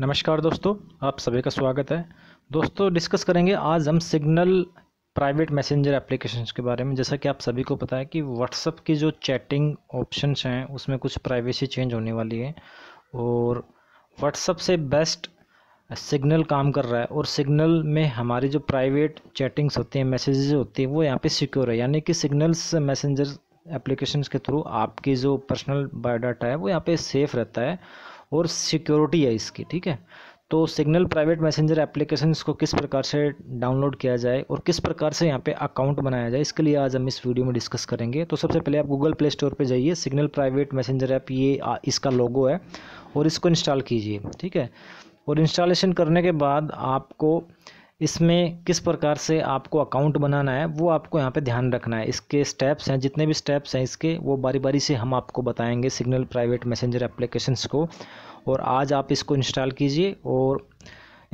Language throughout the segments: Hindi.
नमस्कार दोस्तों आप सभी का स्वागत है दोस्तों डिस्कस करेंगे आज हम सिग्नल प्राइवेट मैसेंजर एप्लीकेशन के बारे में जैसा कि आप सभी को पता है कि व्हाट्सअप की जो चैटिंग ऑप्शंस हैं उसमें कुछ प्राइवेसी चेंज होने वाली है और व्हाट्सअप से बेस्ट सिग्नल काम कर रहा है और सिग्नल में हमारी जो प्राइवेट चैटिंग्स होती हैं मैसेजेज होती हैं वो यहाँ पे सिक्योर है यानी कि सिग्नल्स मैसेंजर एप्लीकेशंस के थ्रू आपकी जो पर्सनल बायोडाटा है वो यहाँ पे सेफ़ रहता है और सिक्योरिटी है इसकी ठीक है तो सिग्नल प्राइवेट मैसेंजर एप्लीकेशन को किस प्रकार से डाउनलोड किया जाए और किस प्रकार से यहाँ पे अकाउंट बनाया जाए इसके लिए आज हम इस वीडियो में डिस्कस करेंगे तो सबसे पहले आप गूगल प्ले स्टोर पे जाइए सिग्नल प्राइवेट मैसेंजर ऐप ये आ, इसका लोगो है और इसको इंस्टॉल कीजिए ठीक है और इंस्टॉलेशन करने के बाद आपको इसमें किस प्रकार से आपको अकाउंट बनाना है वो आपको यहाँ पे ध्यान रखना है इसके स्टेप्स हैं जितने भी स्टेप्स हैं इसके वो बारी बारी से हम आपको बताएंगे सिग्नल प्राइवेट मैसेंजर एप्लीकेशंस को और आज आप इसको इंस्टॉल कीजिए और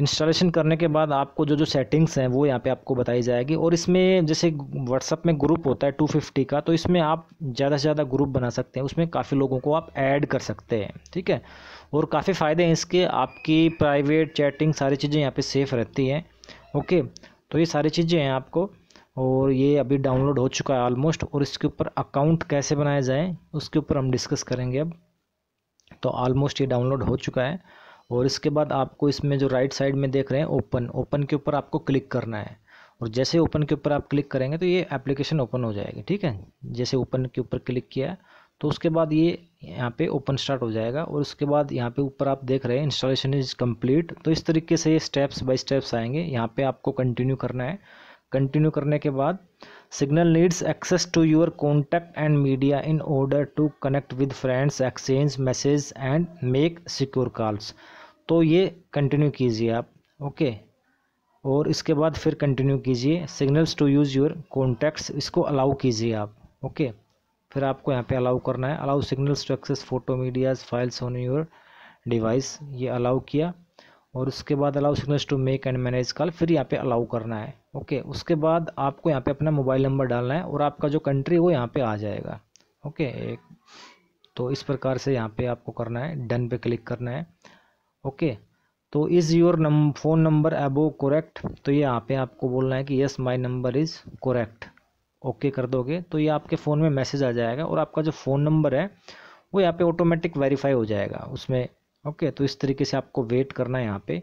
इंस्टॉलेशन करने के बाद आपको जो जो सेटिंग्स हैं वो यहाँ पे आपको बताई जाएगी और इसमें जैसे व्हाट्सअप में ग्रुप होता है टू फिफ्टी का तो इसमें आप ज़्यादा से ज़्यादा ग्रुप बना सकते हैं उसमें काफ़ी लोगों को आप ऐड कर सकते हैं ठीक है और काफ़ी फ़ायदे हैं इसके आपकी प्राइवेट चैटिंग सारी चीज़ें यहाँ पर सेफ़ रहती हैं ओके तो ये सारी चीज़ें हैं आपको और ये अभी डाउनलोड हो चुका है ऑलमोस्ट और इसके ऊपर अकाउंट कैसे बनाया जाए उसके ऊपर हम डिस्कस करेंगे अब तो ऑलमोस्ट ये डाउनलोड हो चुका है और इसके बाद आपको इसमें जो राइट साइड में देख रहे हैं ओपन ओपन के ऊपर आपको क्लिक करना है और जैसे ओपन के ऊपर आप क्लिक करेंगे तो ये एप्लीकेशन ओपन हो जाएगी ठीक है जैसे ओपन के ऊपर क्लिक किया तो उसके बाद ये यहाँ पे ओपन स्टार्ट हो जाएगा और उसके बाद यहाँ पे ऊपर आप देख रहे हैं इंस्टॉलेशन इज़ कंप्लीट तो इस तरीके से ये स्टेप्स बाय स्टेप्स आएंगे यहाँ पे आपको कंटिन्यू करना है कंटिन्यू करने के बाद Signal needs access to your contact and media in order to connect with friends exchange message and make secure calls तो ये कंटिन्यू कीजिए आप ओके और इसके बाद फिर कंटिन्यू कीजिए Signal's to use your contacts इसको अलाउ कीजिए आप ओके okay. फिर आपको यहाँ पे अलाउ करना है allow Signal's to access photo medias files on your device ये अलाउ किया और उसके बाद allow Signal's to make and manage call फिर यहाँ पे अलाउ करना है ओके उसके बाद आपको यहाँ पे अपना मोबाइल नंबर डालना है और आपका जो कंट्री है वो यहाँ पे आ जाएगा ओके एक तो इस प्रकार से यहाँ पे आपको करना है डन पे क्लिक करना है ओके तो इज़ योर नम फ़ोन नंबर एबो करेक्ट तो ये यहाँ पे आपको बोलना है कि yes my number is correct okay कर दोगे तो ये आपके फ़ोन में मैसेज आ जाएगा और आपका जो फ़ोन नंबर है वो यहाँ पे ऑटोमेटिक वेरीफाई हो जाएगा उसमें ओके तो इस तरीके से आपको वेट करना है यहाँ पे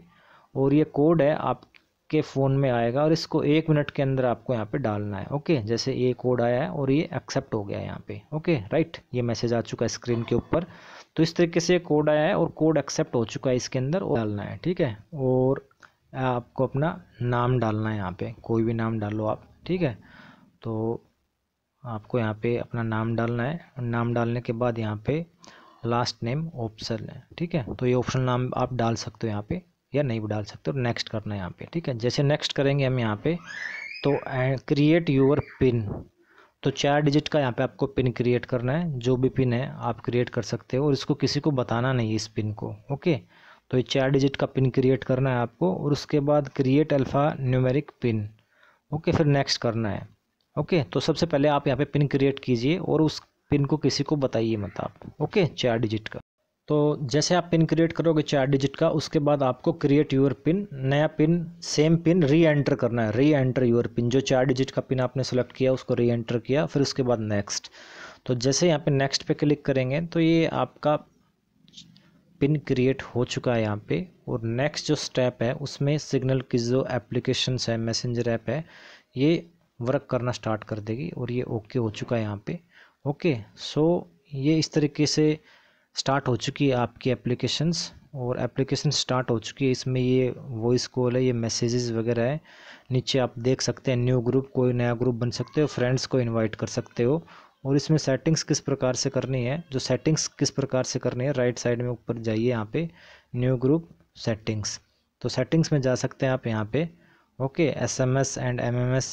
और ये कोड है आपके फ़ोन में आएगा और इसको एक मिनट के अंदर आपको यहाँ पे डालना है ओके जैसे ये कोड आया है और ये एक्सेप्ट हो गया है यहाँ पर ओके राइट ये मैसेज आ चुका है स्क्रीन के ऊपर तो इस तरीके से कोड आया है और कोड एक्सेप्ट हो चुका है इसके अंदर और डालना है ठीक है और आपको अपना नाम डालना है यहाँ पे कोई भी नाम डालो आप ठीक है तो आपको यहाँ पे अपना नाम डालना है नाम डालने के बाद यहाँ पे लास्ट नेम ऑप्शन है ठीक है तो ये ऑप्शन नाम आप डाल सकते हो यहाँ पे या नहीं भी डाल सकते हो नेक्स्ट करना है यहाँ पे ठीक है जैसे नेक्स्ट करेंगे हम यहाँ पे तो क्रिएट योर पिन तो चार डिजिट का यहाँ पे आपको पिन क्रिएट करना है जो भी पिन है आप क्रिएट कर सकते हो और इसको किसी को बताना नहीं इस पिन को ओके तो ये चार डिजिट का पिन क्रिएट करना है आपको और उसके बाद create alpha numeric pin okay फिर नेक्स्ट करना है ओके तो सबसे पहले आप यहाँ पे पिन क्रिएट कीजिए और उस पिन को किसी को बताइए मत आप ओके चार डिजिट का तो जैसे आप पिन क्रिएट करोगे चार डिजिट का उसके बाद आपको क्रिएट यूर पिन नया pin same pin reenter करना है री एंटर यूर पिन जो चार डिजिट का पिन आपने सेलेक्ट किया उसको री एंटर किया फिर उसके बाद नेक्स्ट तो जैसे यहाँ पे नेक्स्ट पे क्लिक करेंगे तो ये आपका पिन क्रिएट हो चुका है यहाँ पे और नेक्स्ट जो स्टेप है उसमें सिग्नल की जो एप्लीकेशन है मैसेंजर ऐप है ये वर्क करना स्टार्ट कर देगी और ये ओके हो चुका है यहाँ पे ओके सो ये इस तरीके से स्टार्ट हो चुकी है आपकी एप्लीकेशंस और एप्लीकेशन स्टार्ट हो चुकी है इसमें ये वॉइस कॉल है ये मैसेजेस वगैरह है नीचे आप देख सकते हैं न्यू ग्रुप कोई नया ग्रुप बन सकते हो फ्रेंड्स को इनवाइट कर सकते हो और इसमें सेटिंग्स किस प्रकार से करनी है जो सेटिंग्स किस प्रकार से करनी है राइट साइड में ऊपर जाइए यहाँ पे न्यू ग्रुप सेटिंग्स तो सेटिंग्स में जा सकते हैं आप यहाँ पे ओके एसएमएस एंड एमएमएस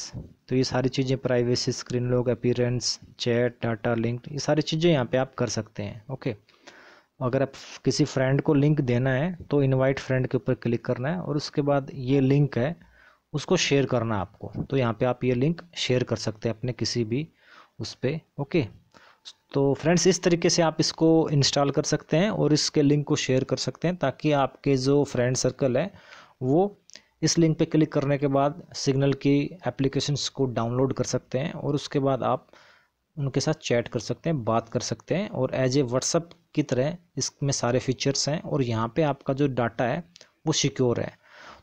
तो ये सारी चीज़ें privacy screen lock appearance chat data link ये सारी चीज़ें यहाँ पे आप कर सकते हैं ओके अगर आप किसी फ्रेंड को लिंक देना है तो इनवाइट फ्रेंड के ऊपर क्लिक करना है और उसके बाद ये लिंक है उसको शेयर करना आपको तो यहाँ पे आप ये लिंक शेयर कर सकते हैं अपने किसी भी उस पर ओके तो फ्रेंड्स इस तरीके से आप इसको इंस्टॉल कर सकते हैं और इसके लिंक को शेयर कर सकते हैं ताकि आपके जो फ्रेंड सर्कल है वो इस लिंक पे क्लिक करने के बाद सिग्नल की एप्लीकेशंस को डाउनलोड कर सकते हैं और उसके बाद आप उनके साथ चैट कर सकते हैं बात कर सकते हैं और एज ए व्हाट्सअप की तरह इसमें सारे फीचर्स हैं और यहाँ पे आपका जो डाटा है वो सिक्योर है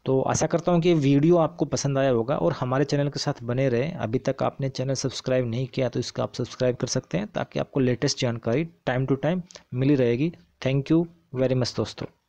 तो आशा करता हूँ कि वीडियो आपको पसंद आया होगा और हमारे चैनल के साथ बने रहें अभी तक आपने चैनल सब्सक्राइब नहीं किया तो इसका आप सब्सक्राइब कर सकते हैं ताकि आपको लेटेस्ट जानकारी टाइम टू टाइम मिली रहेगी थैंक यू वेरी मच दोस्तों